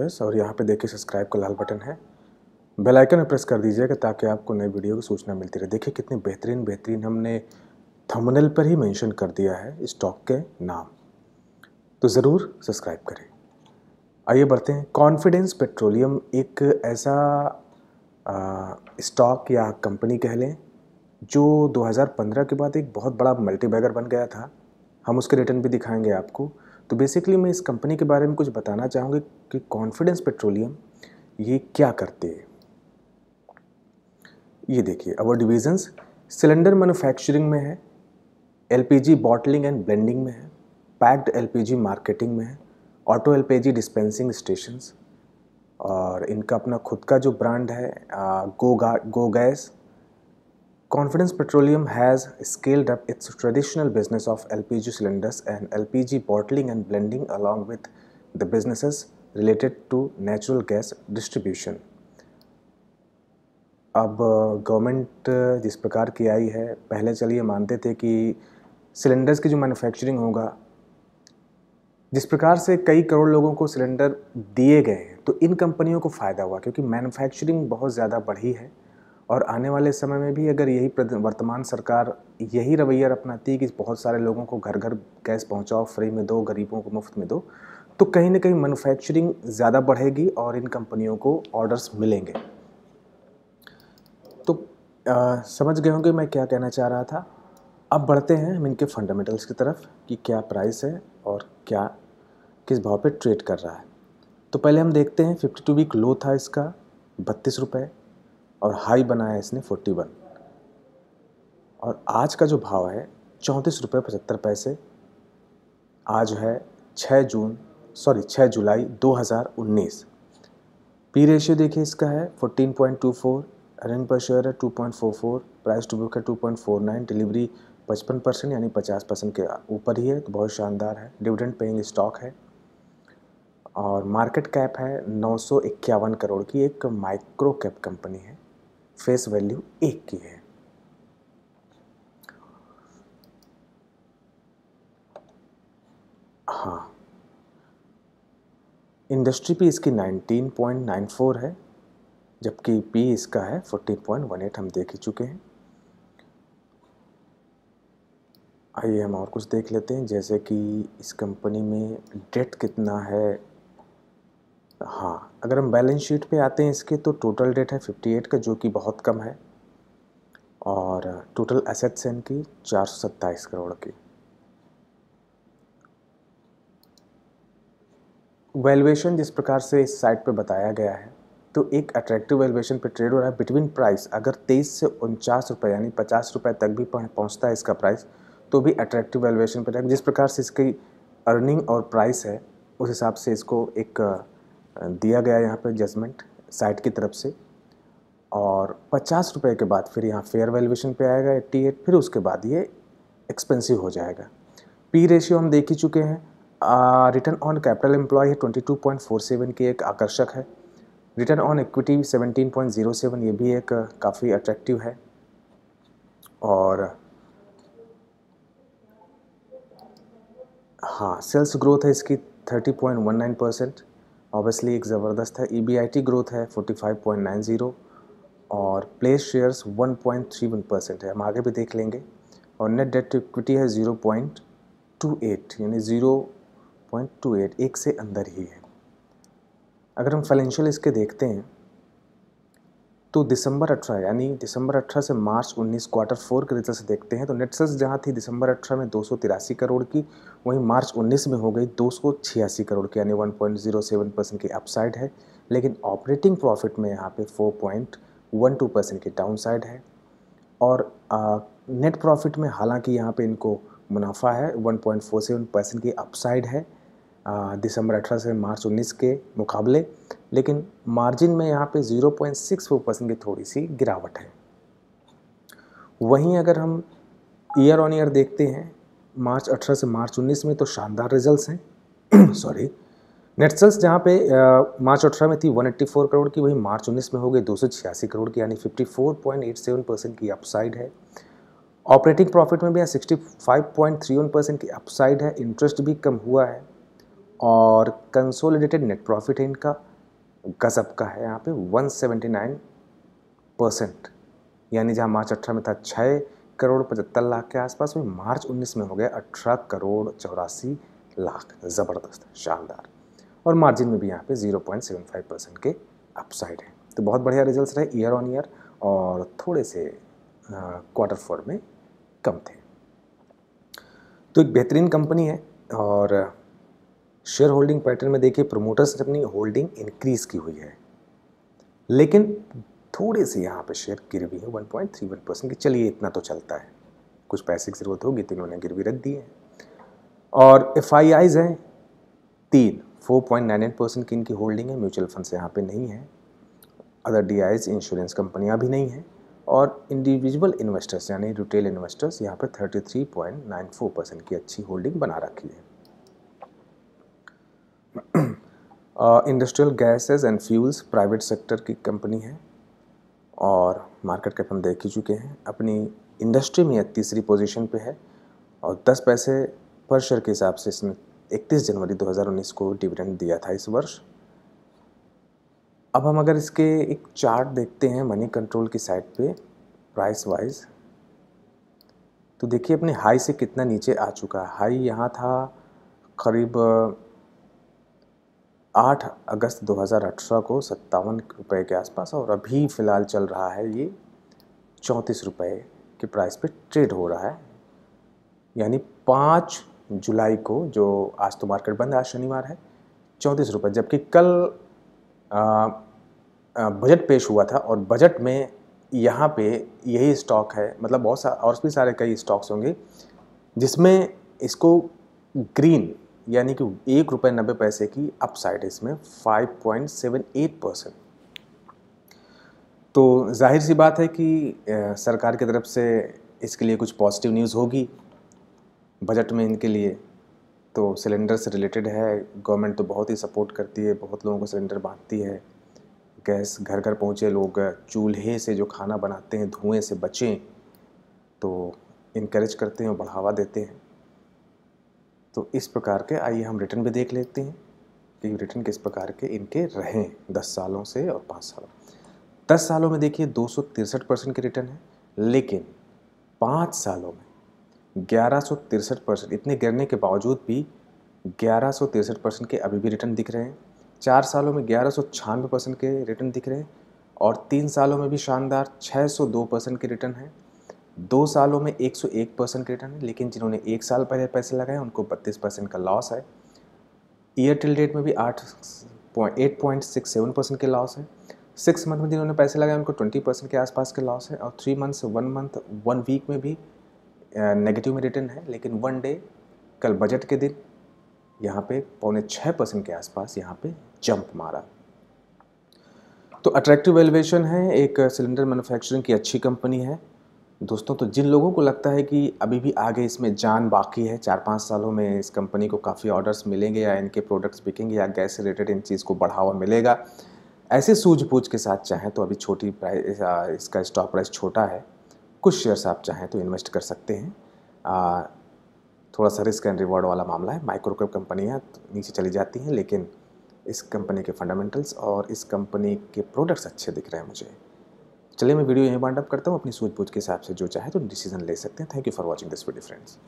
बस और यहाँ पे देखिए सब्सक्राइब का लाल बटन है बेल आइकन में प्रेस कर दीजिएगा ताकि आपको नए वीडियो की सूचना मिलती रहे देखिए कितनी बेहतरीन बेहतरीन हमने थंबनेल पर ही मेंशन कर दिया है स्टॉक के नाम तो ज़रूर सब्सक्राइब करें आइए बढ़ते हैं कॉन्फिडेंस पेट्रोलियम एक ऐसा स्टॉक या कंपनी कह लें जो दो के बाद एक बहुत बड़ा मल्टीबैगर बन गया था हम उसके रिटर्न भी दिखाएंगे आपको तो बेसिकली मैं इस कंपनी के बारे में कुछ बताना चाहूँगी कि कॉन्फिडेंस पेट्रोलियम ये क्या करते हैं ये देखिए अवर डिविजन्स सिलेंडर मैनुफैक्चरिंग में है एल बॉटलिंग एंड ब्लेंडिंग में है पैक्ड एल मार्केटिंग में है ऑटो एल डिस्पेंसिंग स्टेशंस और इनका अपना खुद का जो ब्रांड है गो गा go gas Confidence Petroleum has scaled up its traditional business of LPG cylinders and LPG bottling and blending along with the businesses related to natural gas distribution. अब government जिस प्रकार की आई है पहले चलिए मानते थे कि सिलेंडर्स की जो मैन्युफैक्चरिंग होगा जिस प्रकार से कई करोड़ लोगों को सिलेंडर दिए गए हैं तो इन कंपनियों को फ़ायदा हुआ क्योंकि मैन्युफैक्चरिंग बहुत ज़्यादा बढ़ी है और आने वाले समय में भी अगर यही वर्तमान सरकार यही रवैया अपनाती है कि बहुत सारे लोगों को घर घर गैस पहुंचाओ फ्री में दो गरीबों को मुफ्त में दो तो कहीं ना कहीं मैन्युफैक्चरिंग ज़्यादा बढ़ेगी और इन कंपनियों को ऑर्डर्स मिलेंगे तो आ, समझ गए होंगे मैं क्या कहना चाह रहा था अब बढ़ते हैं हम इनके फंडामेंटल्स की तरफ कि क्या प्राइस है और क्या किस भाव पर ट्रेड कर रहा है तो पहले हम देखते हैं फिफ्टी टू वीक लो था इसका बत्तीस रुपये और हाई बनाया इसने 41 और आज का जो भाव है चौंतीस रुपये पचहत्तर पैसे आज है 6 जून सॉरी 6 जुलाई 2019 पी रेशियो देखिए इसका है 14.24 अर्निंग पर शेयर है 2.44 प्राइस टू बुक है 2.49 डिलीवरी 55 परसेंट यानी 50 परसेंट के ऊपर ही है तो बहुत शानदार है डिविडेंड पेइंग स्टॉक है और मार्केट कैप है नौ करोड़ की एक माइक्रो कैप कंपनी है फेस वैल्यू एक की है हाँ इंडस्ट्री पी इसकी 19.94 है जबकि पी इसका है 14.18 हम देख ही चुके हैं आइए हम और कुछ देख लेते हैं जैसे कि इस कंपनी में डेट कितना है हाँ अगर हम बैलेंस शीट पे आते हैं इसके तो टोटल डेट है 58 का जो कि बहुत कम है और टोटल एसेट्स हैं इनकी चार करोड़ की वैल्यूएशन जिस प्रकार से इस साइट पे बताया गया है तो एक अट्रैक्टिव वैल्यूएशन पे ट्रेड हो रहा है बिटवीन प्राइस अगर तेईस से उनचास रुपये यानी पचास रुपये तक भी पहुंचता है इसका प्राइस तो भी अट्रैक्टिव वैल्यूएशन पर जिस प्रकार से इसकी अर्निंग और प्राइस है उस हिसाब से इसको एक दिया गया यहाँ पर जजमेंट साइट की तरफ से और पचास रुपये के बाद फिर यहाँ फेयर वैल्यूएशन पे आएगा एट्टी एट फिर उसके बाद ये एक्सपेंसिव हो जाएगा पी रेशियो हम देख ही चुके हैं रिटर्न ऑन कैपिटल एम्प्लॉय है twenty two point four seven की एक आकर्षक है return on equity seventeen point zero seven ये भी एक काफ़ी अट्रैक्टिव है और हाँ सेल्स ग्रोथ है इसकी thirty point one nine percent obviously एक ज़बरदस्त है ई e ग्रोथ है 45.90 और प्लेस शेयर्स 1.31 परसेंट है हम आगे भी देख लेंगे और नेट डेट टू इक्विटी है 0.28 यानी 0.28 एक से अंदर ही है अगर हम फाइनेंशियल इसके देखते हैं तो दिसंबर 18 यानी दिसंबर 18 से मार्च 19 क्वार्टर फोर के रिजल्ट देखते हैं तो नेट सेल्स जहाँ थी दिसंबर 18 में दो करोड़ की वहीं मार्च 19 में हो गई दो करोड़ की यानी 1.07 परसेंट की अपसाइड है लेकिन ऑपरेटिंग प्रॉफिट में यहाँ पे 4.12 परसेंट की डाउनसाइड है और नेट प्रॉफिट में हालांकि यहाँ पे इनको मुनाफा है सेवन परसेंट की अपसाइड है दिसंबर अठारह से मार्च उन्नीस के मुकाबले लेकिन मार्जिन में यहाँ पे 0.64 परसेंट की थोड़ी सी गिरावट है वहीं अगर हम ईयर ऑन ईयर देखते हैं मार्च 18 से मार्च 19 में तो शानदार रिजल्ट्स हैं सॉरी नेट सेल्स जहाँ पे मार्च अठारह में थी 184 करोड़ की वहीं मार्च 19 में हो गई दो करोड़ की यानी 54.87 परसेंट की अपसाइड है ऑपरेटिंग प्रॉफिट में भी यहाँ 65.31 परसेंट की अपसाइड है इंटरेस्ट भी कम हुआ है और कंसोलिडेटेड नेट प्रॉफिट है इनका गज़ब का है यहाँ पे 179 परसेंट यानी जहाँ मार्च अठारह में था छः करोड़ पचहत्तर लाख के आसपास वही मार्च 19 में हो गया अठारह करोड़ चौरासी लाख ज़बरदस्त शानदार और मार्जिन में भी यहाँ पे 0.75 परसेंट के अपसाइड है तो बहुत बढ़िया रिजल्ट्स रहे ईयर ऑन ईयर और थोड़े से क्वार्टर फोर में कम थे तो एक बेहतरीन कंपनी है और शेयर होल्डिंग पैटर्न में देखिए प्रमोटर्स ने अपनी होल्डिंग इंक्रीज की हुई है लेकिन थोड़े से यहाँ पे शेयर गिरवी है 1.31 परसेंट की चलिए इतना तो चलता है कुछ पैसे की ज़रूरत होगी तो इन्होंने गिरवी रख दी है और एफ आई आईज हैं तीन four point nine eight percent की इनकी होल्डिंग है म्यूचुअल फंड यहाँ पे नहीं है अदर डी आईज इंश्योरेंस कंपनियाँ भी नहीं हैं और इंडिविजुअल इन्वेस्टर्स यानी रिटेल इन्वेस्टर्स यहाँ पर फोर परसेंट की अच्छी होल्डिंग बना रखी है industrial gases and fuels private sector की कंपनी है और मार्केट कैप हम देख ही चुके हैं अपनी इंडस्ट्री में तीसरी पोजीशन पे है और 10 पैसे पर शेयर के हिसाब से इसने 31 जनवरी 2019 को डिविडेंड दिया था इस वर्ष अब हम अगर इसके एक चार्ट देखते हैं मनी कंट्रोल की साइड पे प्राइस वाइज तो देखिए अपने हाई से कितना नीचे आ चुका है हाई यहाँ था करीब 8 अगस्त 2018 को सत्तावन रुपये के आसपास और अभी फ़िलहाल चल रहा है ये चौंतीस रुपये के प्राइस पे ट्रेड हो रहा है यानी पाँच जुलाई को जो आज तो मार्केट बंद है आज शनिवार है चौंतीस रुपये जबकि कल बजट पेश हुआ था और बजट में यहाँ पे यही स्टॉक है मतलब बहुत सा और भी सारे कई स्टॉक्स होंगे जिसमें इसको ग्रीन यानी कि एक रुपये नब्बे पैसे की अपसाइड है इसमें 5.78 परसेंट तो जाहिर सी बात है कि सरकार की तरफ से इसके लिए कुछ पॉजिटिव न्यूज़ होगी बजट में इनके लिए तो सिलेंडर से रिलेटेड है गवर्नमेंट तो बहुत ही सपोर्ट करती है बहुत लोगों को सिलेंडर बांटती है गैस घर घर पहुँचे लोग चूल्हे से जो खाना बनाते हैं धुएँ से बचें तो इनक्रेज करते हैं और बढ़ावा देते हैं तो इस प्रकार के आइए हम रिटर्न भी देख लेते हैं कि रिटर्न किस प्रकार के इनके रहे दस सालों से और पाँच सालों दस सालों में देखिए दो परसेंट के रिटर्न है लेकिन पाँच सालों में ग्यारह परसेंट इतने गिरने के बावजूद भी ग्यारह परसेंट के अभी भी रिटर्न दिख रहे हैं चार सालों में ग्यारह परसेंट के रिटर्न दिख रहे हैं और तीन सालों में भी शानदार 602 परसेंट के रिटर्न हैं दो सालों में 101 परसेंट रिटर्न है लेकिन जिन्होंने एक साल पहले पैसे लगाए उनको बत्तीस परसेंट का लॉस है ईयर टिल डेट में भी आठ point eight point six seven percent के लॉस है सिक्स मंथ में जिन्होंने पैसे लगाए उनको ट्वेंटी परसेंट के आसपास के लॉस है और three months one month one week में भी नेगेटिव में रिटर्न है लेकिन वन डे कल बजट के दिन यहाँ पे पौने छः परसेंट के आसपास यहाँ पे जंप मारा तो अट्रैक्टिव एलिवेशन है एक सिलेंडर मैन्युफैक्चरिंग की अच्छी कंपनी है दोस्तों तो जिन लोगों को लगता है कि अभी भी आगे इसमें जान बाकी है चार पाँच सालों में इस कंपनी को काफ़ी ऑर्डर्स मिलेंगे या इनके प्रोडक्ट्स बिकेंगे या गैस रिलेटेड इन चीज़ को बढ़ावा मिलेगा ऐसे सूझबूझ के साथ चाहें तो अभी छोटी प्राइस इसका स्टॉक प्राइस छोटा है कुछ शेयर्स आप चाहें तो इन्वेस्ट कर सकते हैं आ, थोड़ा सा रिस्क एंड रिवॉर्ड वाला मामला है माइक्रोकैप कंपनियाँ नीचे चली जाती हैं लेकिन इस कंपनी के फंडामेंटल्स और इस कंपनी के प्रोडक्ट्स अच्छे दिख रहे हैं मुझे चलिए मैं वीडियो यहीं वाइंड अप करता हूँ अपनी सोच सूझबूझ के हिसाब से जो चाहे तो डिसीजन ले सकते हैं thank you for watching this video friends